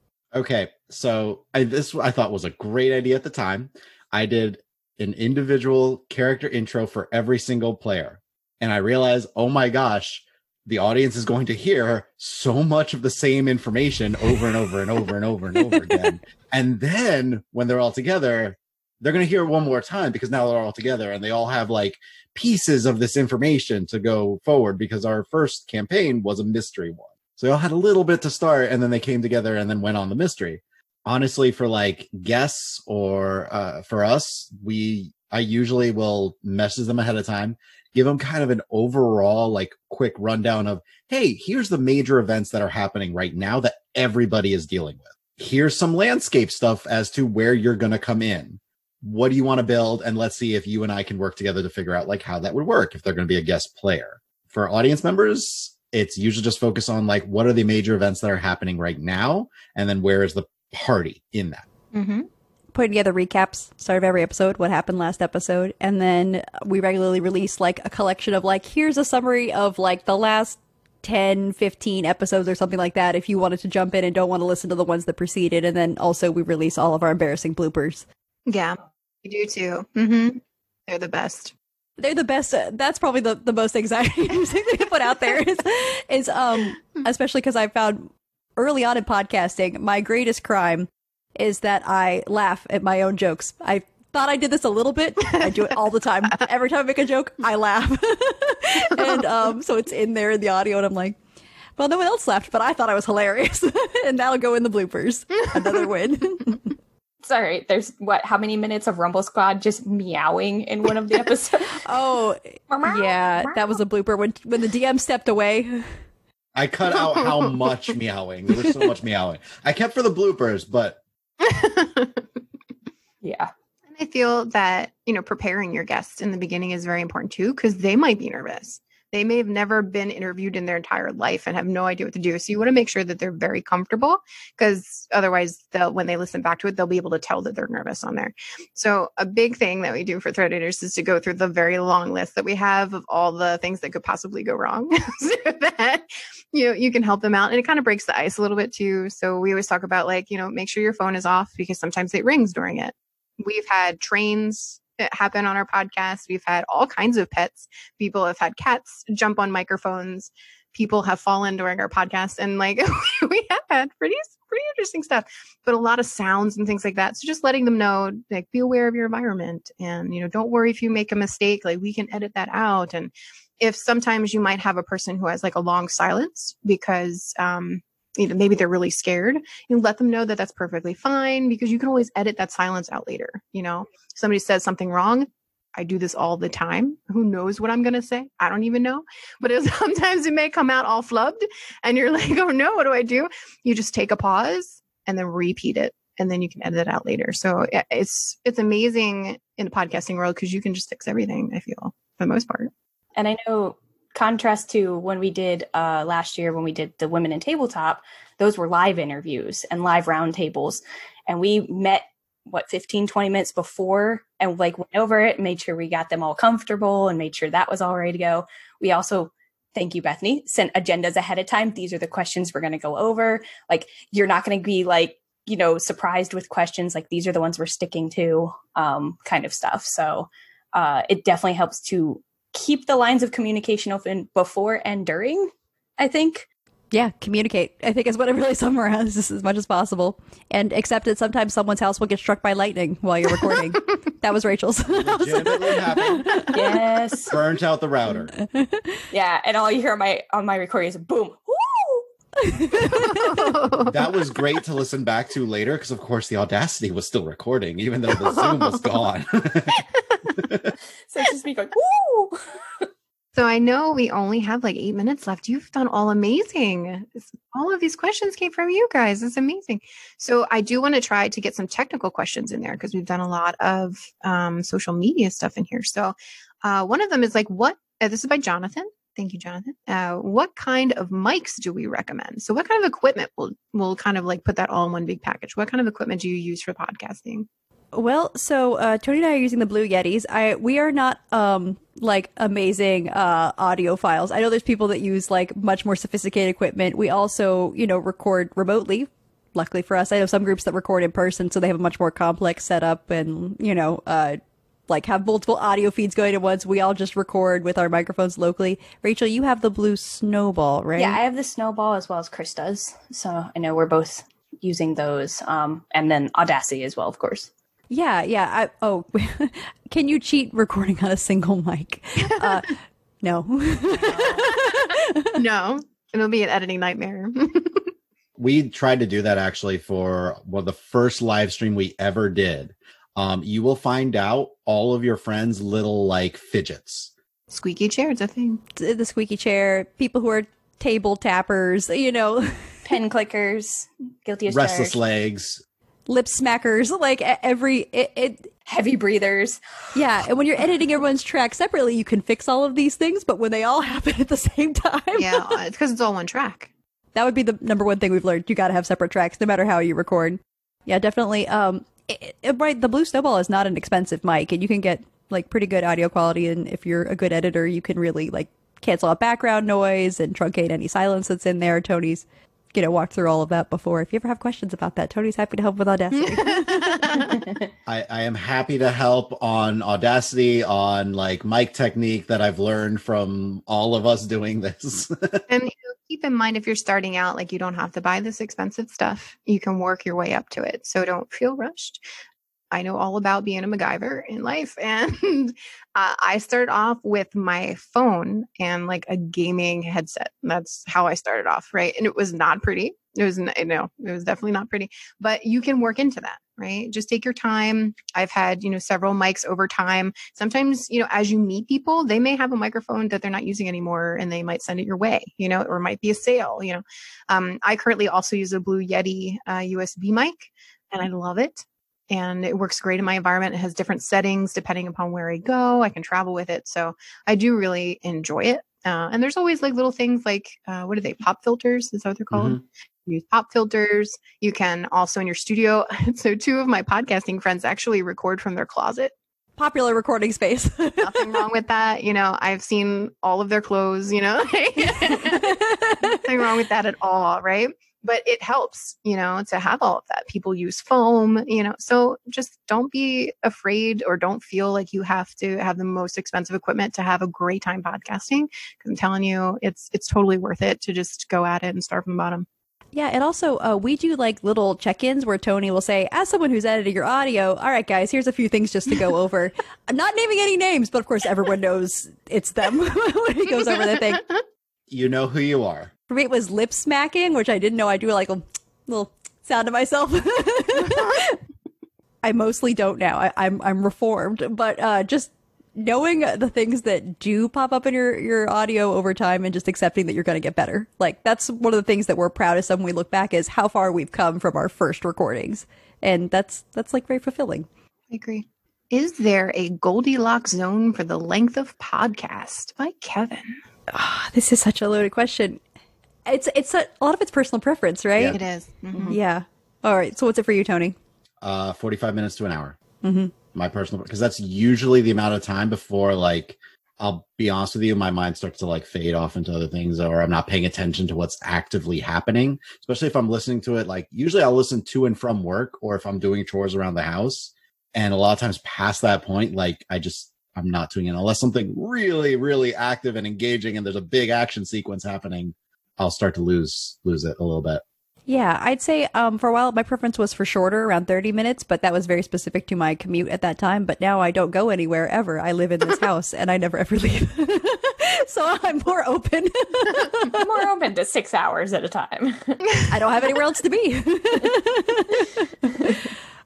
S1: okay, so I, this I thought was a great idea at the time. I did an individual character intro for every single player, and I realized, oh my gosh, the audience is going to hear so much of the same information over and over and over and over and over, and over again. And then when they're all together, they're going to hear it one more time because now they're all together and they all have like pieces of this information to go forward because our first campaign was a mystery one. So they all had a little bit to start and then they came together and then went on the mystery. Honestly, for like guests or uh, for us, we, I usually will message them ahead of time, give them kind of an overall like quick rundown of, Hey, here's the major events that are happening right now that everybody is dealing with. Here's some landscape stuff as to where you're going to come in what do you want to build and let's see if you and i can work together to figure out like how that would work if they're going to be a guest player for audience members it's usually just focus on like what are the major events that are happening right now and then where is the party in that
S3: mm-hmm. putting together recaps start of every episode what happened last episode and then we regularly release like a collection of like here's a summary of like the last 10 15 episodes or something like that if you wanted to jump in and don't want to listen to the ones that preceded and then also we release all of our embarrassing bloopers yeah, you do too. Mm-hmm. They're the best. They're the best. Uh, that's probably the, the most anxiety music they put out there is, is um, especially because I found early on in podcasting, my greatest crime is that I laugh at my own jokes. I thought I did this a little bit. I do it all the time. Every time I make a joke, I laugh. and um, so it's in there in the audio, and I'm like, well, no one else laughed, but I thought I was hilarious. and that'll go in the bloopers. Another win.
S5: Sorry, There's what? How many minutes of Rumble Squad just meowing in one of the episodes? oh, yeah,
S3: that was a blooper when when the DM stepped away.
S1: I cut out how much meowing. There was so much meowing. I kept for the bloopers, but
S2: yeah. And I feel that you know preparing your guests in the beginning is very important too because they might be nervous. They may have never been interviewed in their entire life and have no idea what to do. So you want to make sure that they're very comfortable because otherwise, they'll, when they listen back to it, they'll be able to tell that they're nervous on there. So a big thing that we do for threat editors is to go through the very long list that we have of all the things that could possibly go wrong so that you know, you can help them out. And it kind of breaks the ice a little bit too. So we always talk about like, you know, make sure your phone is off because sometimes it rings during it. We've had trains happen on our podcast. We've had all kinds of pets. People have had cats jump on microphones. People have fallen during our podcast, and like we have had pretty pretty interesting stuff, but a lot of sounds and things like that. So just letting them know, like, be aware of your environment, and you know, don't worry if you make a mistake. Like we can edit that out, and if sometimes you might have a person who has like a long silence because um, you know, maybe they're really scared, you let them know that that's perfectly fine because you can always edit that silence out later. You know, somebody says something wrong. I do this all the time. Who knows what I'm going to say? I don't even know. But it, sometimes it may come out all flubbed and you're like, oh no, what do I do? You just take a pause and then repeat it. And then you can edit it out later. So it's it's amazing in the podcasting world because you can just fix everything. I feel for the most part.
S5: And I know contrast to when we did uh, last year when we did the women in tabletop those were live interviews and live roundtables and we met what 15 20 minutes before and like went over it made sure we got them all comfortable and made sure that was all ready to go we also thank you bethany sent agendas ahead of time these are the questions we're going to go over like you're not going to be like you know surprised with questions like these are the ones we're sticking to um, kind of stuff so uh, it definitely helps to keep the lines
S3: of communication open before and during, I think. Yeah, communicate. I think is what it really summarizes as much as possible. And accept that sometimes someone's house will get struck by lightning
S1: while you're recording.
S3: that was Rachel's.
S4: yes.
S1: Burnt out the router.
S5: Yeah, and all you hear on my on my recording is boom,
S1: that was great to listen back to later because, of course, the Audacity was still recording, even though the Zoom was gone.
S2: so it's just me going, woo! So I know we only have like eight minutes left. You've done all amazing. All of these questions came from you guys. It's amazing. So I do want to try to get some technical questions in there because we've done a lot of um, social media stuff in here. So uh, one of them is like, what? Uh, this is by Jonathan. Thank you, Jonathan. Uh, what kind of mics do we recommend? So, what kind of equipment will will kind of like put that all in one big package? What kind of equipment do you use for podcasting?
S3: Well, so uh, Tony and I are using the Blue Yetis. I we are not um, like amazing uh, audio files. I know there's people that use like much more sophisticated equipment. We also, you know, record remotely. Luckily for us, I know some groups that record in person, so they have a much more complex setup and you know uh, like have multiple audio feeds going at once. We all just record with our microphones locally. Rachel, you have the blue snowball, right? Yeah, I
S5: have the snowball as well as Chris does. So I know we're both using those, um, and then Audacity as well, of course.
S3: Yeah, yeah. I, oh, can you cheat recording on a single mic? Uh, no. no, it'll be an editing nightmare.
S1: we tried to do that actually for well the first live stream we ever did um, you will find out all of your friends' little like fidgets. Squeaky chairs.
S3: I think The squeaky chair, people who are table tappers, you know, pen clickers, guilty as restless charged.
S1: legs,
S3: lip smackers, like every it, it, heavy breathers. Yeah, and when you're editing everyone's track separately, you can fix all of these things, but when they all happen at the same time, yeah, uh, it's because it's all one track. That would be the number one thing we've learned. You got to have separate tracks, no matter how you record. Yeah, definitely. Um, it, it, right, the Blue Snowball is not an expensive mic, and you can get like pretty good audio quality. And if you're a good editor, you can really like cancel out background noise and truncate any silence that's in there. Tony's you know walked through all of that before. If you ever have questions about that, Tony's happy to help with Audacity.
S1: I, I am happy to help on Audacity, on like mic technique that I've learned from all of us doing this.
S2: and keep in mind if you're starting out, like you don't have to buy this expensive stuff. You can work your way up to it. So don't feel rushed. I know all about being a MacGyver in life. And uh, I started off with my phone and like a gaming headset. That's how I started off, right? And it was not pretty. It was, no, it was definitely not pretty, but you can work into that, right? Just take your time. I've had, you know, several mics over time. Sometimes, you know, as you meet people, they may have a microphone that they're not using anymore and they might send it your way, you know, or might be a sale, you know. Um, I currently also use a Blue Yeti uh, USB mic and I love it and it works great in my environment. It has different settings depending upon where I go. I can travel with it. So I do really enjoy it. Uh, and there's always like little things like uh, what are they? Pop filters? Is that what they're called? Mm-hmm use pop filters. You can also in your studio. So, two of my podcasting friends actually record from their closet. Popular recording space. Nothing wrong with that. You know, I've seen all of their clothes, you know, nothing wrong with that at all. Right but it helps, you know, to have all of that. People use foam, you know, so just don't be afraid or don't feel like you have to have the most expensive equipment to have a great time podcasting. Cause I'm telling you, it's, it's totally worth it to just go at it and start from the bottom.
S3: Yeah, and also uh, we do like little check-ins where Tony will say, as someone who's edited your audio, all right, guys, here's a few things just to go over. I'm not naming any names, but of course everyone knows it's them when he goes over the thing.
S1: You know who you are.
S3: For me, it was lip smacking, which I didn't know I do like a little sound to myself. I mostly don't now. I, am I'm, I'm reformed, but uh, just knowing the things that do pop up in your your audio over time and just accepting that you're going to get better. Like that's one of the things that we're proudest of when we look back is how far we've come from our first recordings, and that's that's like very fulfilling. I agree. Is there a Goldilocks zone for the length of podcast by Kevin? Oh, this is such a loaded question it's it's a, a lot of it's personal preference, right? Yeah. It is. Mm-hmm. Yeah. All right. So what's it for you, Tony?
S1: Uh, forty-five minutes to an hour. Mm-hmm. My personal, because that's usually the amount of time before like I'll be honest with you, my mind starts to like fade off into other things, or I'm not paying attention to what's actively happening. Especially if I'm listening to it, like usually I'll listen to and from work, or if I'm doing chores around the house. And a lot of times, past that point, like I just I'm not doing it unless something really, really active and engaging, and there's a big action sequence happening. I'll start to lose lose it a little bit.
S3: Yeah, I'd say um, for a while my preference was for shorter, around 30 minutes, but that was very specific to my commute at that time. But now I don't go anywhere ever. I live in this house and I never ever leave.
S5: so I'm more open. more open to six hours at a time.
S3: I don't have anywhere else to be.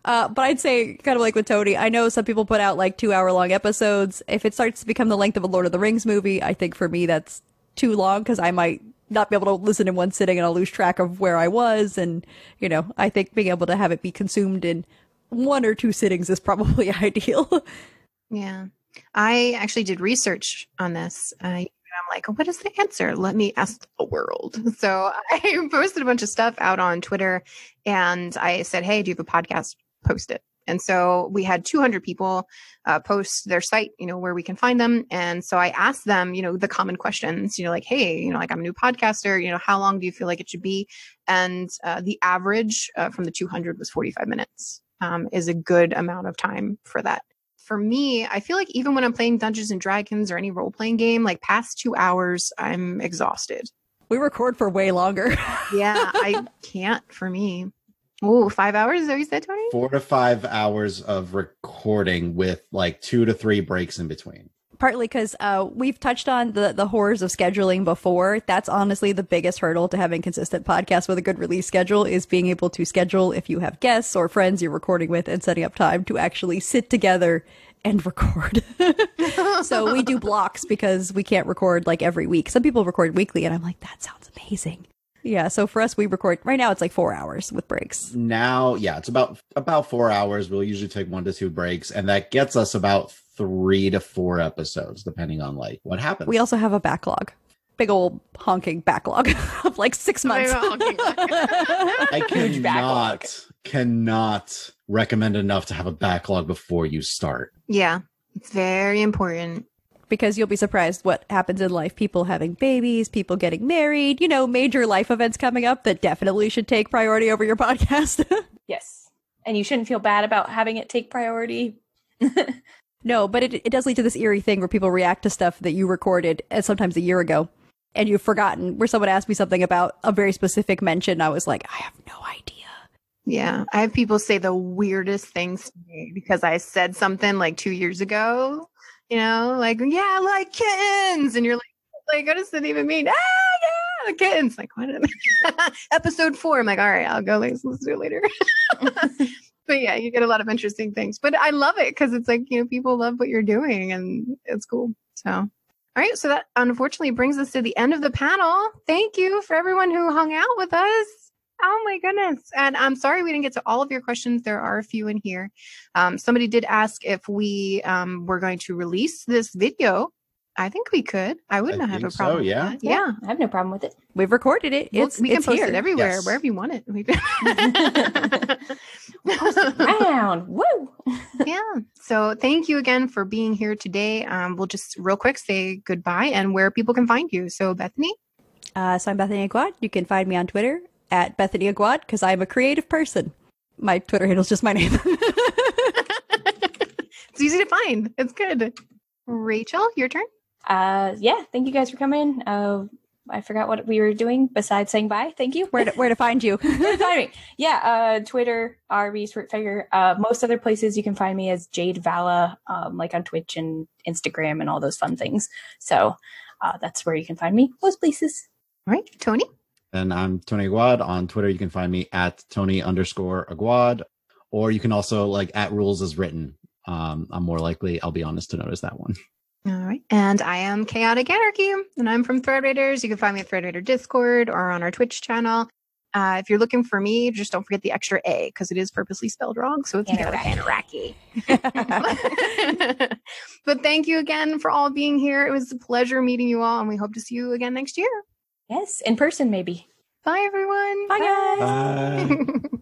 S3: Uh, but I'd say, kind of like with Tony, I know some people put out like two hour long episodes. If it starts to become the length of a Lord of the Rings movie, I think for me that's too long because I might not be able to listen in one sitting and I'll lose track of where I was. And, you know, I think being able to have it be consumed in one or two sittings is probably ideal. Yeah. I actually did research on this. Uh,
S2: I'm like, what is the answer? Let me ask the world. So I posted a bunch of stuff out on Twitter and I said, hey, do you have a podcast? Post it. And so we had 200 people uh, post their site, you know, where we can find them. And so I asked them, you know, the common questions, you know, like, hey, you know, like I'm a new podcaster, you know, how long do you feel like it should be? And uh, the average uh, from the 200 was 45 minutes, um, is a good amount of time for that. For me, I feel like even when I'm playing Dungeons and Dragons or any role playing game, like past two hours, I'm exhausted. We record for way longer. yeah, I can't for me. Ooh, five hours? Are you said, Tony?
S1: Four to five hours of recording with like two to three breaks in between.
S3: Partly because uh, we've touched on the, the horrors of scheduling before. That's honestly the biggest hurdle to having consistent podcasts with a good release schedule is being able to schedule if you have guests or friends you're recording with and setting up time to actually sit together and record. so we do blocks because we can't record like every week. Some people record weekly, and I'm like, that sounds amazing. Yeah. So for us, we record right now. It's like four hours with
S1: breaks. Now, yeah, it's about about four hours. We'll usually take one to two breaks, and that gets us about three to four episodes, depending on like what happens. We
S3: also have a backlog, big old honking backlog of like six months.
S4: I
S1: cannot cannot recommend enough to have a backlog before you start.
S3: Yeah, it's very important because you'll be surprised what happens in life. People having babies, people getting married, you know, major life events coming up that definitely should take priority over your podcast.
S5: yes. And you shouldn't feel bad about having it take priority.
S3: no, but it, it does lead to this eerie thing where people react to stuff that you recorded as uh, sometimes a year ago and you've forgotten where someone asked me something about a very specific mention. I was like, I have no idea. Yeah. I have people say the weirdest things to me because I
S2: said something like two years ago you know, like, yeah, I like kittens. And you're like, like, what does that even mean? Ah, yeah, the kittens. Like, what? Episode four. I'm like, all right, I'll go. Let's, let's do it later. but yeah, you get a lot of interesting things. But I love it because it's like, you know, people love what you're doing and it's cool. So, all right. So that unfortunately brings us to the end of the panel. Thank you for everyone who hung out with us. Oh my goodness. And I'm sorry we didn't get to all of your questions. There are a few in here. Um, somebody did ask if we um, were going to release this video. I think we could. I would I not have a problem. so, yeah. yeah. I have no problem with it. We've recorded it. It's we can post here. it everywhere, yes. wherever you want it. post it around. Woo. yeah. So thank you again for being here today. Um, we'll just real quick say goodbye and where
S3: people can find you. So, Bethany? Uh, so I'm Bethany Quad. You can find me on Twitter at Bethany Aguad because I'm a creative person. My Twitter handle is just my name. it's
S2: easy to find. It's good. Rachel, your turn. Uh, yeah,
S5: thank you guys for coming. Uh, I forgot what we were doing besides saying bye. Thank you. Where to, where to find you? find me? Yeah, uh, Twitter, RB Swertfigure. Uh, most other places you can find me as Jade Vala, um, like on Twitch and Instagram and all those fun things. So uh, that's where you can find me. Most places. All right, Tony.
S1: And I'm Tony Aguad. On Twitter, you can find me at Tony underscore Aguad, or you can also like at rules as written. Um, I'm more likely, I'll be honest, to notice that one.
S2: All right. And I am Chaotic Anarchy, and I'm from Thread Raiders. You can find me at Thread Raider Discord or on our Twitch channel. Uh, if you're looking for me, just don't forget the extra A because it is purposely spelled wrong. So it's Chaotic Anarchy. but thank you again for all being here. It was a pleasure meeting you all, and we hope to see you again next year. Yes, in person maybe. Bye everyone. Bye, Bye.
S4: guys. Bye.